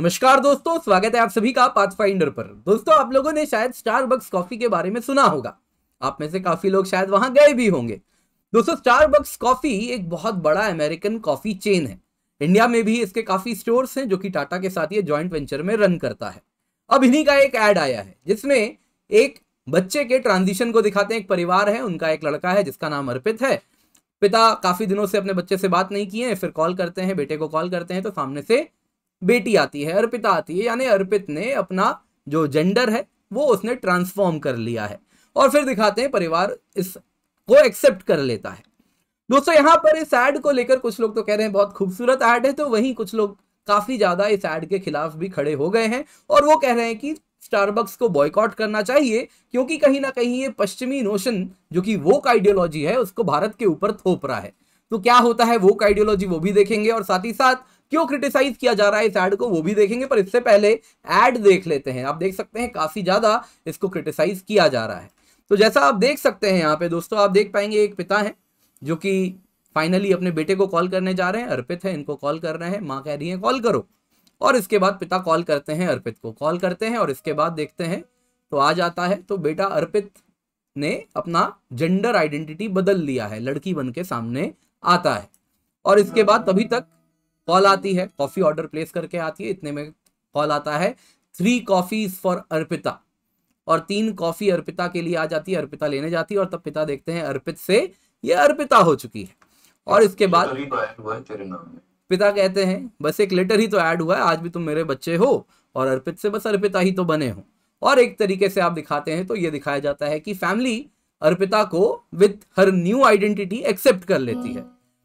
नमस्कार दोस्तों स्वागत है आप सभी का पाथ फाइंडर पर दोस्तों आप लोगों ने शायद स्टारबक्स कॉफी के बारे में सुना होगा आप में से काफी लोग शायद वहां गए भी होंगे दोस्तों स्टारबक्स कॉफी एक बहुत बड़ा अमेरिकन कॉफी चेन है इंडिया में भी इसके काफी स्टोर्स हैं जो कि टाटा के साथ ये ज्वाइंट वेंचर में रन करता है अब इन्हीं का एक ऐड आया है जिसमें एक बच्चे के ट्रांजिशन को दिखाते हैं एक परिवार है उनका एक लड़का है जिसका नाम अर्पित है पिता काफी दिनों से अपने बच्चे से बात नहीं किए हैं फिर कॉल करते हैं बेटे को कॉल करते हैं तो सामने से बेटी आती है अर्पिता आती है यानी अर्पित ने अपना जो जेंडर है वो उसने ट्रांसफॉर्म कर लिया है और फिर दिखाते हैं परिवार इस को एक्सेप्ट कर लेता है दोस्तों यहाँ पर इस एड को लेकर कुछ लोग तो कह रहे हैं बहुत खूबसूरत ऐड है तो वहीं कुछ लोग काफ़ी ज़्यादा इस एड के खिलाफ भी खड़े हो गए हैं और वो कह रहे हैं कि स्टारबक्स को बॉयकॉट करना चाहिए क्योंकि कहीं ना कहीं ये पश्चिमी नोशन जो कि वोक आइडियोलॉजी है उसको भारत के ऊपर थोप रहा है तो क्या होता है वोक आइडियोलॉजी वो भी देखेंगे और साथ ही साथ क्यों क्रिटिसाइज किया जा रहा है इस एड को वो भी देखेंगे पर इससे पहले एड देख लेते हैं आप देख सकते हैं काफ़ी ज़्यादा इसको क्रिटिसाइज किया जा रहा है तो जैसा आप देख सकते हैं यहाँ पे दोस्तों आप देख पाएंगे एक पिता है जो कि फाइनली अपने बेटे को कॉल करने जा रहे हैं अर्पित है इनको कॉल कर रहे हैं माँ कह रही है कॉल करो और इसके बाद पिता कॉल करते हैं अर्पित को कॉल करते हैं और इसके बाद देखते हैं तो आ जाता है तो बेटा अर्पित ने अपना जेंडर आइडेंटिटी बदल लिया है लड़की बन के सामने आता है और इसके बाद तभी तक कॉल आती है कॉफी ऑर्डर प्लेस करके आती है इतने में कॉल आता है थ्री कॉफीज फॉर अर्पिता और तीन कॉफी अर्पिता के लिए आ जाती है अर्पिता लेने जाती है और तब पिता देखते हैं अर्पित से ये अर्पिता हो चुकी है और इसके बाद तो पिता कहते हैं बस एक लेटर ही तो ऐड हुआ है आज भी तुम मेरे बच्चे हो और अर्पित से बस अर्पिता ही तो बने हो और एक तरीके से आप दिखाते हैं तो ये दिखाया जाता है कि फैमिली अर्पिता को with her new identity accept कर लेती है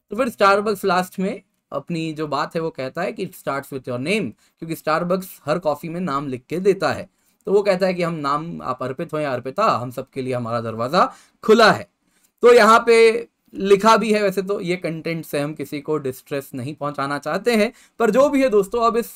तो फिर स्टारबक्स लास्ट में अपनी जो बात है वो कहता है कि it start with your name क्योंकि स्टारबक्स हर कॉफ़ी में नाम लिख के देता है तो वो कहता है कि हम नाम आप अर्पित हो या अर्पिता हम सबके लिए हमारा दरवाज़ा खुला है तो यहाँ पे लिखा भी है वैसे तो ये कंटेंट से हम किसी को डिस्ट्रेस नहीं पहुंचाना चाहते हैं पर जो भी है दोस्तों अब इस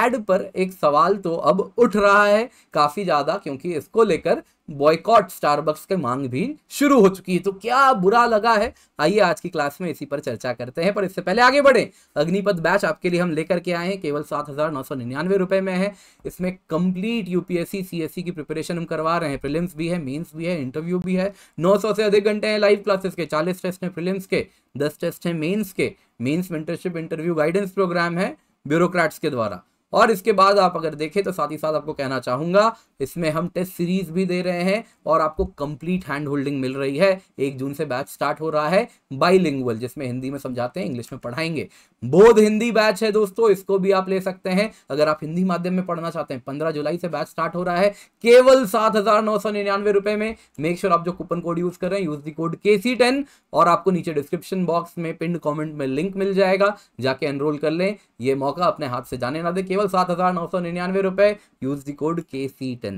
एड पर एक सवाल तो अब उठ रहा है काफ़ी ज़्यादा क्योंकि इसको लेकर बॉयकॉट स्टारबक्स के मांग भी शुरू हो चुकी है तो क्या बुरा लगा है आइए आज की क्लास में इसी पर चर्चा करते हैं पर इससे पहले आगे बढ़े अग्निपथ बैच आपके लिए हम लेकर के आए हैं केवल सात हजार नौ सौ निन्यानवे रुपए में है इसमें कंप्लीट यूपीएससी सीएससी की प्रिपरेशन हम करवा रहे हैं प्रिलिम्स भी है मेंस भी है इंटरव्यू भी है नौ से अधिक घंटे हैं लाइव क्लासेस के चालीस टेस्ट हैं प्रिलिम्स के दस टेस्ट हैं मेन्स के mains mentorship interview guidance programme है ब्यूरोक्रेट्स के द्वारा और इसके बाद आप अगर देखें तो साथ ही साथ आपको कहना चाहूंगा इसमें हम टेस्ट सीरीज भी दे रहे हैं और आपको कंप्लीट हैंड होल्डिंग मिल रही है एक जून से बैच स्टार्ट हो रहा है बाई जिसमें हिंदी में समझाते हैं इंग्लिश में पढ़ाएंगे बोध हिंदी बैच है दोस्तों इसको भी आप ले सकते हैं अगर आप हिंदी माध्यम में पढ़ना चाहते हैं पंद्रह जुलाई से बैच स्टार्ट हो रहा है केवल सात हजार नौ सौ निन्यानवे रुपए में मेक श्योर आप जो कूपन कोड यूज कर रहे हैं यूज दी कोड के सी टेन और आपको नीचे डिस्क्रिप्शन बॉक्स में पिंड कॉमेंट में लिंक मिल जाएगा जाके एनरोल कर लें ये मौका अपने हाथ से जाने ना दे केवल केवल सात हज़ार नौ सौ निन्यानवे रुपए यूज दी कोड के सी टेन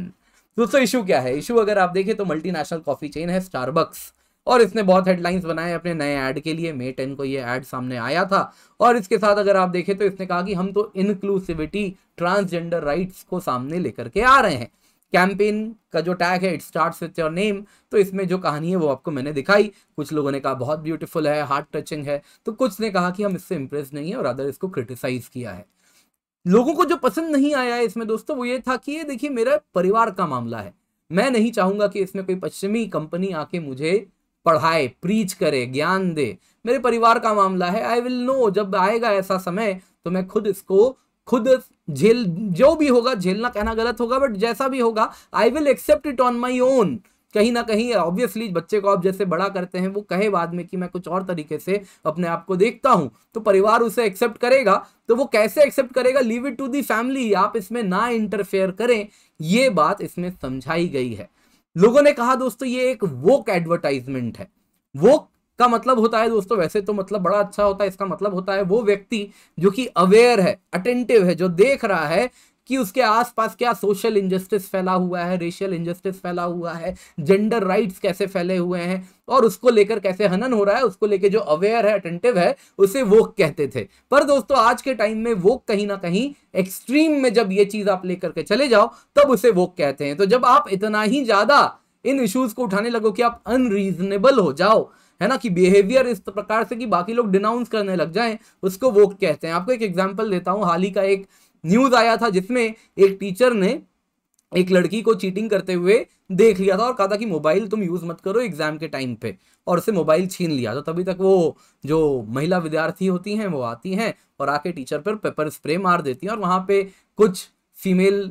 दोस्तों इशू क्या है इशू अगर आप देखें तो मल्टीनेशनल कॉफ़ी चेन है स्टारबक्स और इसने बहुत हेडलाइंस बनाए अपने नए ऐड के लिए मे टेन को ये ऐड सामने आया था और इसके साथ अगर आप देखें तो इसने कहा कि हम तो इनक्लूसिविटी ट्रांसजेंडर राइट्स को सामने लेकर के आ रहे हैं कैंपेन का जो टैग है it starts with your name तो इसमें जो कहानी है वो आपको मैंने दिखाई कुछ लोगों ने कहा बहुत ब्यूटीफुल है हार्ट टचिंग है तो कुछ ने कहा कि हम इससे इम्प्रेस नहीं है और अदर इसको क्रिटिसाइज़ किया है लोगों को जो पसंद नहीं आया इसमें दोस्तों वो ये था कि ये देखिए मेरा परिवार का मामला है मैं नहीं चाहूंगा कि इसमें कोई पश्चिमी कंपनी आके मुझे पढ़ाए प्रीच करे ज्ञान दे मेरे परिवार का मामला है आई विल नो जब आएगा ऐसा समय तो मैं खुद इसको खुद झेल जो भी होगा झेलना कहना गलत होगा बट जैसा भी होगा I will accept it on my own कहीं ना कहीं ऑब्वियसली बच्चे को आप जैसे बड़ा करते हैं वो कहे बाद में कि मैं कुछ और तरीके से अपने आप को देखता हूं तो परिवार उसे एक्सेप्ट करेगा तो वो कैसे एक्सेप्ट करेगा leave it to the family आप इसमें ना इंटरफेयर करें ये बात इसमें समझाई गई है लोगों ने कहा दोस्तों ये एक वोक एडवर्टाइजमेंट है वोक का मतलब होता है दोस्तों वैसे तो मतलब बड़ा अच्छा होता है इसका मतलब होता है वो व्यक्ति जो कि अवेयर है अटेंटिव है जो देख रहा है कि उसके आसपास क्या सोशल इंजस्टिस फैला हुआ है रेशियल इंजस्टिस फैला हुआ है जेंडर राइट्स कैसे फैले हुए हैं और उसको लेकर कैसे हनन हो रहा है उसको लेकर जो अवेयर है अटेंटिव है उसे वो कहते थे पर दोस्तों आज के टाइम में वो कहीं ना कहीं एक्सट्रीम में जब ये चीज आप लेकर के चले जाओ तब उसे वो कहते हैं तो जब आप इतना ही ज्यादा इन इश्यूज को उठाने लगो कि आप अनरीजनेबल हो जाओ है ना कि बिहेवियर इस प्रकार से कि बाकी लोग डिनाउंस करने लग जाएं उसको वो कहते हैं आपको एक एग्जांपल देता हूं हाल ही का एक न्यूज आया था जिसमें एक टीचर ने एक लड़की को चीटिंग करते हुए देख लिया था और कहा था कि मोबाइल तुम यूज़ मत करो एग्जाम के टाइम पे और उसे मोबाइल छीन लिया तो तभी तक वो जो महिला विद्यार्थी होती हैं वो आती हैं और आके टीचर पर पेपर स्प्रे मार देती हैं और वहाँ पे कुछ फीमेल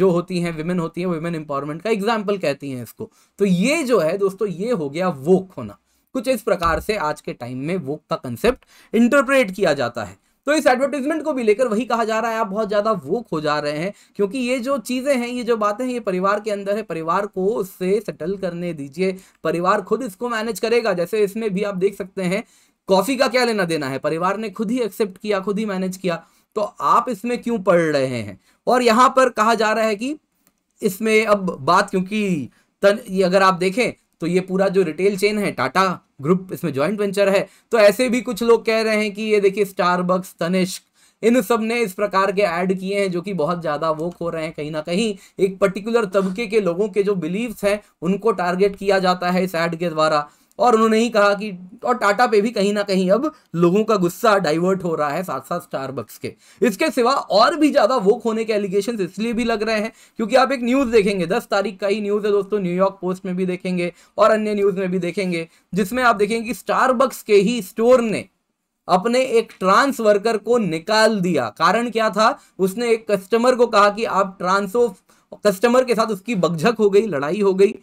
जो होती हैं विमेन होती हैं वुमेन एम्पावरमेंट का एग्जाम्पल कहती हैं इसको तो ये जो है दोस्तों ये हो गया वोक होना कुछ इस प्रकार से आज के टाइम में वोक का कंसेप्ट इंटरप्रेट किया जाता है तो इस एडवर्टीजमेंट को भी लेकर वही कहा जा रहा है आप बहुत ज़्यादा वोक हो जा रहे हैं क्योंकि ये जो चीज़ें हैं ये जो बातें हैं ये परिवार के अंदर है परिवार को उससे सेटल करने दीजिए परिवार खुद इसको मैनेज करेगा जैसे इसमें भी आप देख सकते हैं कॉफ़ी का क्या लेना देना है परिवार ने खुद ही एक्सेप्ट किया खुद ही मैनेज किया तो आप इसमें क्यों पढ़ रहे हैं और यहां पर कहा जा रहा है कि इसमें अब बात क्योंकि तन ये अगर आप देखें तो ये पूरा जो रिटेल चेन है टाटा ग्रुप इसमें ज्वाइंट वेंचर है तो ऐसे भी कुछ लोग कह रहे हैं कि ये देखिए स्टारबक्स तनिष्क इन सब ने इस प्रकार के ऐड किए हैं जो कि बहुत ज़्यादा वो खो रहे हैं कहीं ना कहीं एक पर्टिकुलर तबके के लोगों के जो बिलीव्स हैं उनको टारगेट किया जाता है इस ऐड के द्वारा और उन्होंने ही कहा कि और टाटा पे भी कहीं ना कहीं अब लोगों का गुस्सा डाइवर्ट हो रहा है साथ साथ स्टारबक्स के इसके सिवा और भी ज़्यादा वो खोने के एलिगेशन इसलिए भी लग रहे हैं क्योंकि आप एक न्यूज़ देखेंगे दस तारीख का ही न्यूज़ है दोस्तों न्यूयॉर्क पोस्ट में भी देखेंगे और अन्य न्यूज़ में भी देखेंगे जिसमें आप देखेंगे कि स्टारबक्स के ही स्टोर ने अपने एक ट्रांस वर्कर को निकाल दिया कारण क्या था उसने एक कस्टमर को कहा कि आप ट्रांसो कस्टमर के साथ उसकी बगझक हो गई लड़ाई हो गई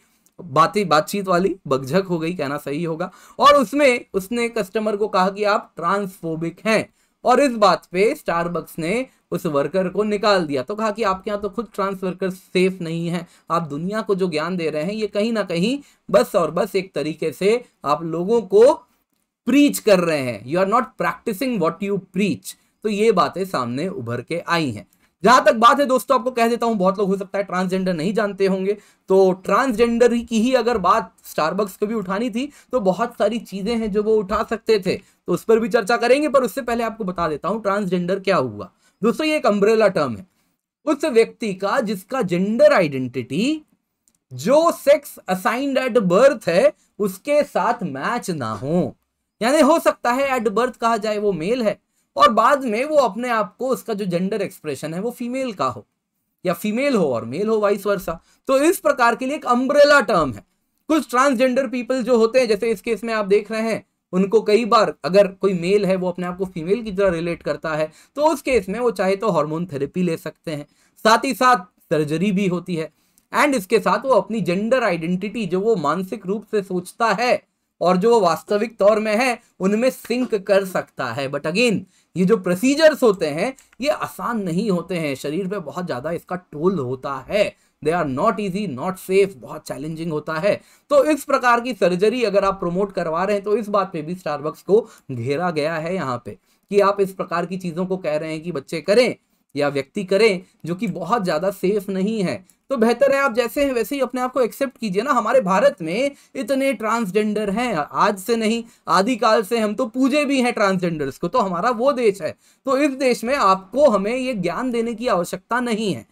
बातें बातचीत वाली बगझक हो गई कहना सही होगा और उसमें उसने कस्टमर को कहा कि आप ट्रांसफोबिक हैं और इस बात पे स्टारबक्स ने उस वर्कर को निकाल दिया तो कहा कि आपके यहाँ तो खुद ट्रांस वर्कर सेफ नहीं है आप दुनिया को जो ज्ञान दे रहे हैं ये कहीं ना कहीं बस और बस एक तरीके से आप लोगों को प्रीच कर रहे हैं you are not practising what you preach तो ये बातें सामने उभर के आई हैं जहां तक बात है दोस्तों आपको कह देता हूं बहुत लोग हो सकता है ट्रांसजेंडर नहीं जानते होंगे तो ट्रांसजेंडर की ही अगर बात स्टारबक्स को भी उठानी थी तो बहुत सारी चीजें हैं जो वो उठा सकते थे तो उस पर भी चर्चा करेंगे पर उससे पहले आपको बता देता हूं ट्रांसजेंडर क्या हुआ दोस्तों ये एक अम्ब्रेला टर्म है उस व्यक्ति का जिसका जेंडर आइडेंटिटी जो सेक्स असाइंड एट बर्थ है उसके साथ मैच ना हो यानी हो सकता है एट बर्थ कहा जाए वो मेल है और बाद में वो अपने आप को उसका जो जेंडर एक्सप्रेशन है वो फीमेल का हो या फीमेल हो और मेल हो वाइस वर्षा तो इस प्रकार के लिए एक अम्ब्रेला टर्म है कुछ ट्रांसजेंडर पीपल जो होते हैं जैसे इस केस में आप देख रहे हैं उनको कई बार अगर कोई मेल है वो अपने आप को फीमेल की तरह रिलेट करता है तो उस केस में वो चाहे तो हार्मोन थेरेपी ले सकते हैं साथ ही साथ सर्जरी भी होती है एंड इसके साथ वो अपनी जेंडर आइडेंटिटी जो वो मानसिक रूप से सोचता है और जो वो वास्तविक तौर में है उनमें सिंक कर सकता है बट अगेन ये जो प्रोसीजर्स होते हैं ये आसान नहीं होते हैं शरीर पे बहुत ज़्यादा इसका टोल होता है they are not easy not safe बहुत चैलेंजिंग होता है तो इस प्रकार की सर्जरी अगर आप प्रमोट करवा रहे हैं तो इस बात पे भी स्टारबक्स को घेरा गया है यहाँ पे कि आप इस प्रकार की चीज़ों को कह रहे हैं कि बच्चे करें या व्यक्ति करें जो कि बहुत ज़्यादा सेफ नहीं है तो बेहतर है आप जैसे हैं वैसे ही अपने आप को एक्सेप्ट कीजिए ना हमारे भारत में इतने ट्रांसजेंडर हैं आज से नहीं आदिकाल से हम तो पूजे भी हैं ट्रांसजेंडर्स को तो हमारा वो देश है तो इस देश में आपको हमें ये ज्ञान देने की आवश्यकता नहीं है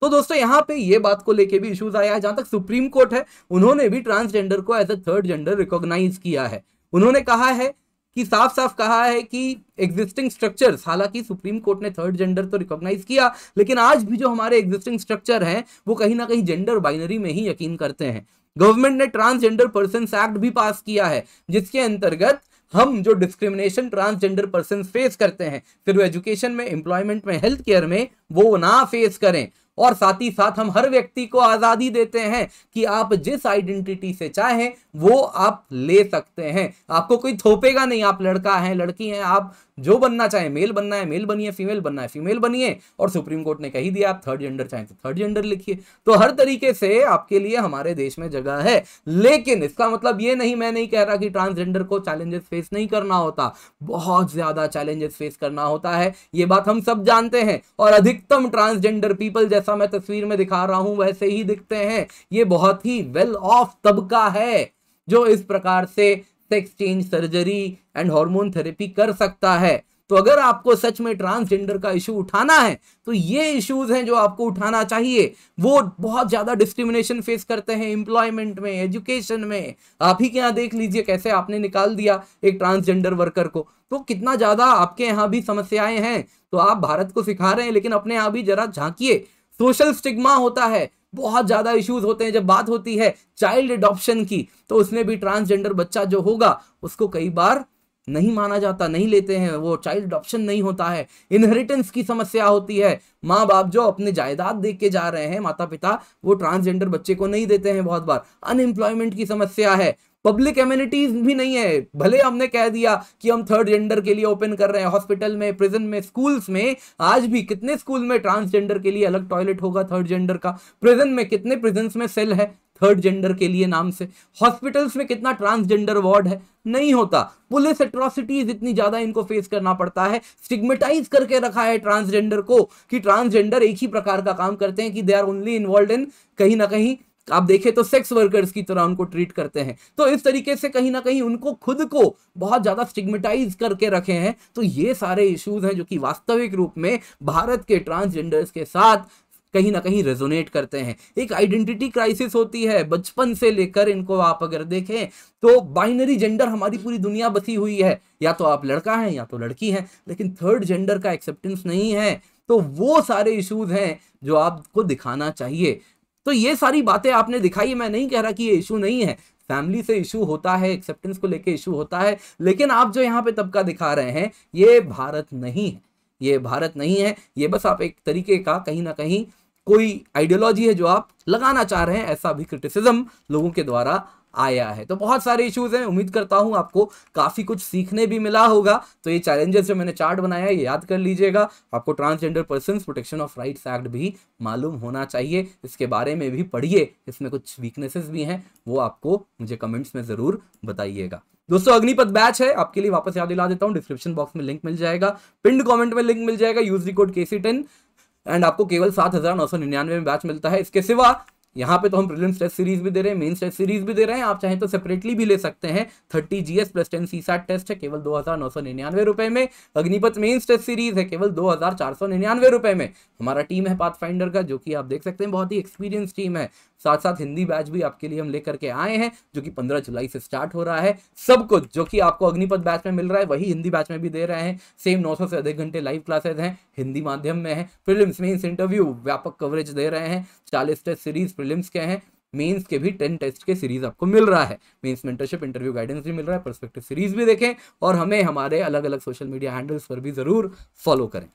तो दोस्तों यहाँ पे ये बात को लेके भी इश्यूज आया है जहां तक सुप्रीम कोर्ट है उन्होंने भी ट्रांसजेंडर को as a third gender recognise किया है उन्होंने कहा है कि साफ साफ कहा है कि एग्जिस्टिंग स्ट्रक्चर हालांकि सुप्रीम कोर्ट ने थर्ड जेंडर तो रिकॉग्नाइज किया लेकिन आज भी जो हमारे एग्जिस्टिंग स्ट्रक्चर हैं वो कहीं ना कहीं जेंडर बाइनरी में ही यकीन करते हैं गवर्नमेंट ने ट्रांसजेंडर पर्सन एक्ट भी पास किया है जिसके अंतर्गत हम जो डिस्क्रिमिनेशन ट्रांसजेंडर पर्सन फेस करते हैं फिर वो एजुकेशन में एम्प्लॉयमेंट में हेल्थ केयर में वो ना फेस करें और साथ ही साथ हम हर व्यक्ति को आज़ादी देते हैं कि आप जिस आइडेंटिटी से चाहें वो आप ले सकते हैं आपको कोई थोपेगा नहीं आप लड़का है लड़की है आप जो बनना चाहे मेल बनना है मेल बनिए फीमेल बनना है फीमेल बनिए और सुप्रीम कोर्ट ने कही दिया आप थर्ड जेंडर चाहे तो थर्ड जेंडर लिखिए तो हर तरीके से आपके लिए हमारे देश में जगह है लेकिन इसका मतलब ये नहीं मैं नहीं कह रहा कि ट्रांसजेंडर को चैलेंजेस फेस नहीं करना होता बहुत ज्यादा चैलेंजेस फेस करना होता है ये बात हम सब जानते हैं और अधिकतम ट्रांसजेंडर पीपल जैसे जैसा मैं तस्वीर में दिखा रहा हूं वैसे ही दिखते हैं ये बहुत ही वेल ऑफ तबका है जो इस प्रकार से sex change surgery and hormone therapy कर सकता है तो अगर आपको सच में ट्रांसजेंडर का इशू उठाना है तो ये इश्यूज हैं जो आपको उठाना चाहिए वो बहुत ज़्यादा डिस्क्रिमिनेशन फेस करते हैं एम्प्लॉयमेंट में एजुकेशन में आप ही के यहाँ देख लीजिए कैसे आपने निकाल दिया एक ट्रांसजेंडर वर्कर को तो कितना ज़्यादा आपके यहाँ भी समस्याएं हैं तो आप भारत को सिखा रहे हैं लेकिन अपने यहाँ भी जरा झांकिए सोशल स्टिग्मा होता है बहुत ज़्यादा इश्यूज होते हैं जब बात होती है चाइल्ड एडॉप्शन की तो उसमें भी ट्रांसजेंडर बच्चा जो होगा उसको कई बार नहीं माना जाता नहीं लेते हैं वो चाइल्ड अडॉप्शन नहीं होता है इनहेरिटेंस की समस्या होती है माँ बाप जो अपने जायदाद दे के जा रहे हैं माता पिता वो ट्रांसजेंडर बच्चे को नहीं देते हैं बहुत बार अनएम्प्लॉयमेंट की समस्या है पब्लिक एम्यूनिटीज भी नहीं है भले हमने कह दिया कि हम थर्ड जेंडर के लिए ओपन कर रहे हैं हॉस्पिटल में प्रिजन में स्कूल्स में आज भी कितने स्कूल में ट्रांसजेंडर के लिए अलग टॉयलेट होगा थर्ड जेंडर का प्रिजन में कितने प्रिजन में सेल है थर्ड जेंडर के लिए नाम से हॉस्पिटल्स में कितना ट्रांसजेंडर वार्ड है नहीं होता पुलिस एट्रोसिटीज इतनी ज्यादा इनको फेस करना पड़ता है स्टिग्मेटाइज करके रखा है ट्रांसजेंडर को कि ट्रांसजेंडर एक ही प्रकार का काम करते हैं कि they are only involve in कहीं ना कहीं आप देखें तो सेक्स वर्कर्स की तरह उनको ट्रीट करते हैं तो इस तरीके से कहीं ना कहीं उनको खुद को बहुत ज़्यादा स्टिग्मेटाइज करके रखे हैं तो ये सारे इश्यूज हैं जो कि वास्तविक रूप में भारत के ट्रांसजेंडर्स के साथ कहीं ना कहीं रेजोनेट करते हैं एक आइडेंटिटी क्राइसिस होती है बचपन से लेकर इनको आप अगर देखें तो बाइनरी जेंडर हमारी पूरी दुनिया बसी हुई है या तो आप लड़का हैं या तो लड़की हैं लेकिन थर्ड जेंडर का एक्सेप्टेंस नहीं है तो वो सारे इश्यूज हैं जो आपको दिखाना चाहिए तो ये सारी बातें आपने दिखाई मैं नहीं कह रहा कि ये इशू नहीं है फैमिली से इशू होता है एक्सेप्टेंस को लेके इशू होता है लेकिन आप जो यहाँ पे तबका दिखा रहे हैं ये भारत नहीं है ये भारत नहीं है ये बस आप एक तरीके का कहीं ना कहीं कोई आइडियोलॉजी है जो आप लगाना चाह रहे हैं ऐसा भी क्रिटिसिज्म लोगों के द्वारा आया है तो बहुत सारे इश्यूज हैं उम्मीद करता हूं आपको काफ़ी कुछ सीखने भी मिला होगा तो ये चैलेंजेस जो मैंने चार्ट बनाया है ये याद कर लीजिएगा आपको transgender person protection of rights act भी मालूम होना चाहिए इसके बारे में भी पढ़िए इसमें कुछ वीकनेसेस भी हैं वो आपको मुझे कमेंट्स में ज़रूर बताइएगा दोस्तों अग्निपथ बैच है आपके लिए वापस याद दिला देता हूँ डिस्क्रिप्शन बॉक्स में लिंक मिल जाएगा पिंड कॉमेंट में लिंक मिल जाएगा यूज रिकॉर्ड कोड के टेन एंड आपको केवल सात हजार नौ सौ निन्यानवे में बैच मिलता है इसके सिवा यहाँ पे तो हम प्रीलिम्स टेस्ट सीरीज भी दे रहे हैं मेन टेस्ट सीरीज भी दे रहे हैं आप चाहें तो सेपरेटली भी ले सकते हैं thirty G S plus ten C test है केवल दो हज़ार नौ सौ निन्यानवे रुपये में अग्निपथ मेंस टेस्ट सीरीज है केवल दो हज़ार चार सौ निन्यानवे रुपये में हमारा टीम है पाथ फाइंडर का जो कि आप देख सकते हैं बहुत ही एक्सपीरियंस टीम है साथ साथ हिंदी बैच भी आपके लिए हम लेकर के आए हैं जो कि पंद्रह जुलाई से स्टार्ट हो रहा है सब कुछ जो कि आपको अग्निपथ बैच में मिल रहा है वही हिंदी बैच में भी दे रहे हैं सेम 900 से अधिक घंटे लाइव क्लासेज हैं हिंदी माध्यम में है फिल्म मीन्स इंटरव्यू व्यापक कवरेज दे रहे हैं चालीस टेस्ट सीरीज फिल्म के हैं मेंस के भी टेन टेस्ट के सीरीज आपको मिल रहा है मेंस मेंटरशिप इंटरव्यू गाइडेंस भी मिल रहा है परस्पेक्टिव सीरीज भी देखें और हमें हमारे अलग अलग सोशल मीडिया हैंडल्स पर भी जरूर फॉलो करें